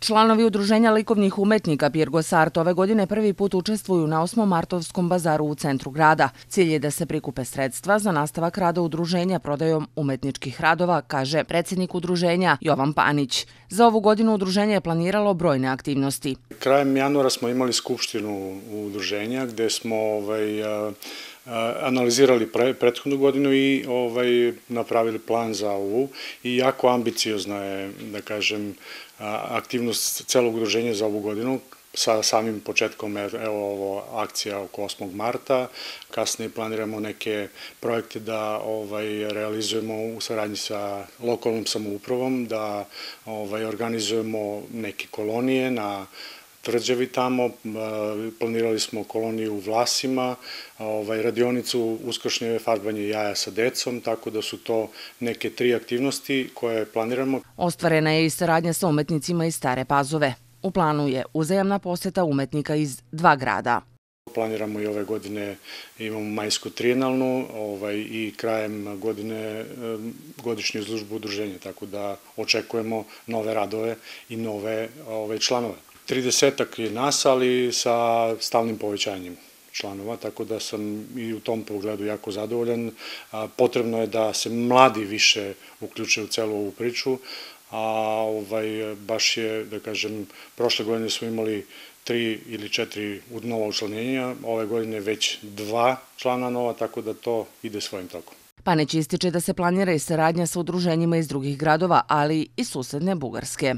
Članovi Udruženja likovnih umetnika Pirgo Sart ove godine prvi put učestvuju na 8. martovskom bazaru u centru grada. Cilj je da se prikupe sredstva za nastavak rada udruženja prodajom umetničkih radova, kaže predsjednik udruženja Jovan Panić. Za ovu godinu udruženje je planiralo brojne aktivnosti. Krajem januara smo imali skupštinu udruženja gde smo ovaj, analizirali pre, prethodnu godinu i ovaj, napravili plan za ovu i jako ambiciozna je, da kažem, aktivnost celog udruženja za ovu godinu, sa samim početkom evo ovo akcija oko 8. marta. Kasnije planiramo neke projekte da ovaj realizujemo u saradnji sa lokalnom samoupravom, da ovaj organizujemo neke kolonije na tvrđavi tamo, planirali smo koloniju u Vlasima, ovaj, radionicu uskošnje farbanje jaja sa decom, tako da su to neke tri aktivnosti koje planiramo. Ostvarena je i saradnja sa umetnicima iz Stare Pazove. U planu je uzajamna poseta umetnika iz dva grada. Planiramo i ove godine imamo majsku trijenalnu ovaj, i krajem godine e, godišnju izlužbu udruženja, tako da očekujemo nove radove i nove ovaj, članove. 30-ak je nas, ali sa stalnim povećanjem članova, tako da sam i u tom pogledu jako zadovoljan. Potrebno je da se mladi više uključe u celu ovu priču, a ovaj, baš je, da kažem, prošle godine smo imali tri ili četiri nova učlanjenja, ove godine već dva člana nova, tako da to ide svojim tokom. Paneć ističe da se planira i saradnja sa udruženjima iz drugih gradova, ali i susedne Bugarske.